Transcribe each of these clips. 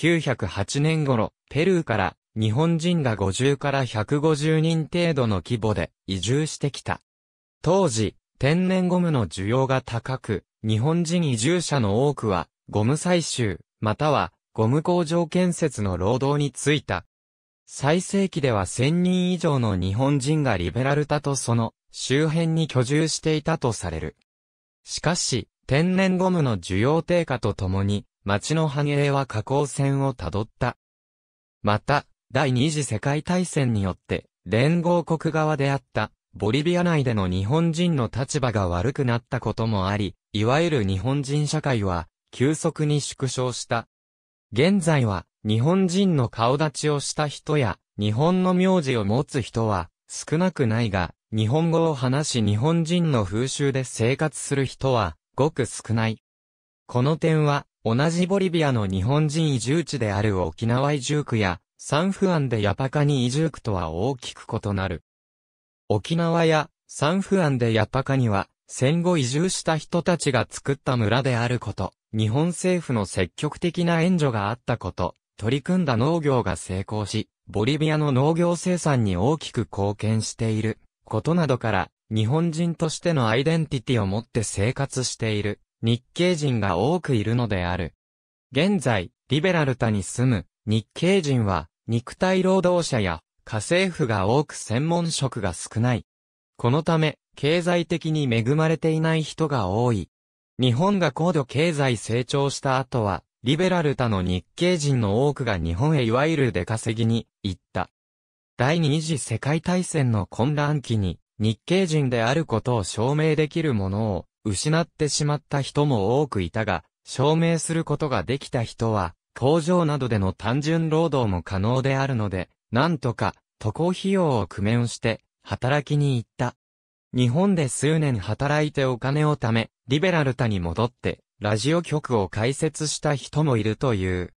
9 0 8年頃、ペルーから日本人が50から150人程度の規模で移住してきた。当時、天然ゴムの需要が高く、日本人移住者の多くは、ゴム採集、または、ゴム工場建設の労働に就いた。最盛期では1000人以上の日本人がリベラルタとその周辺に居住していたとされる。しかし、天然ゴムの需要低下とともに、町の繁栄は下降線をたどった。また、第二次世界大戦によって、連合国側であった、ボリビア内での日本人の立場が悪くなったこともあり、いわゆる日本人社会は、急速に縮小した。現在は、日本人の顔立ちをした人や、日本の名字を持つ人は、少なくないが、日本語を話し日本人の風習で生活する人は、ごく少ない。この点は、同じボリビアの日本人移住地である沖縄移住区や、サンフアンでヤパカニ移住区とは大きく異なる。沖縄やサンフアンでヤパカニは、戦後移住した人たちが作った村であること、日本政府の積極的な援助があったこと、取り組んだ農業が成功し、ボリビアの農業生産に大きく貢献していることなどから、日本人としてのアイデンティティを持って生活している日系人が多くいるのである。現在、リベラルタに住む日系人は肉体労働者や家政婦が多く専門職が少ない。このため、経済的に恵まれていない人が多い。日本が高度経済成長した後は、リベラルタの日系人の多くが日本へいわゆる出稼ぎに行った。第二次世界大戦の混乱期に日系人であることを証明できるものを失ってしまった人も多くいたが、証明することができた人は、工場などでの単純労働も可能であるので、なんとか、渡航費用を工面して、働きに行った。日本で数年働いてお金を貯め、リベラルタに戻って、ラジオ局を開設した人もいるという。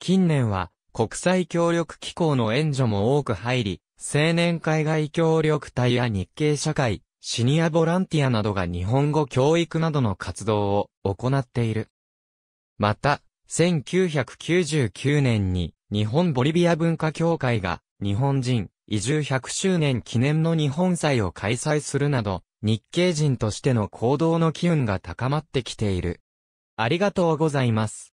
近年は、国際協力機構の援助も多く入り、青年海外協力隊や日系社会、シニアボランティアなどが日本語教育などの活動を行っている。また、1999年に日本ボリビア文化協会が日本人移住100周年記念の日本祭を開催するなど、日系人としての行動の機運が高まってきている。ありがとうございます。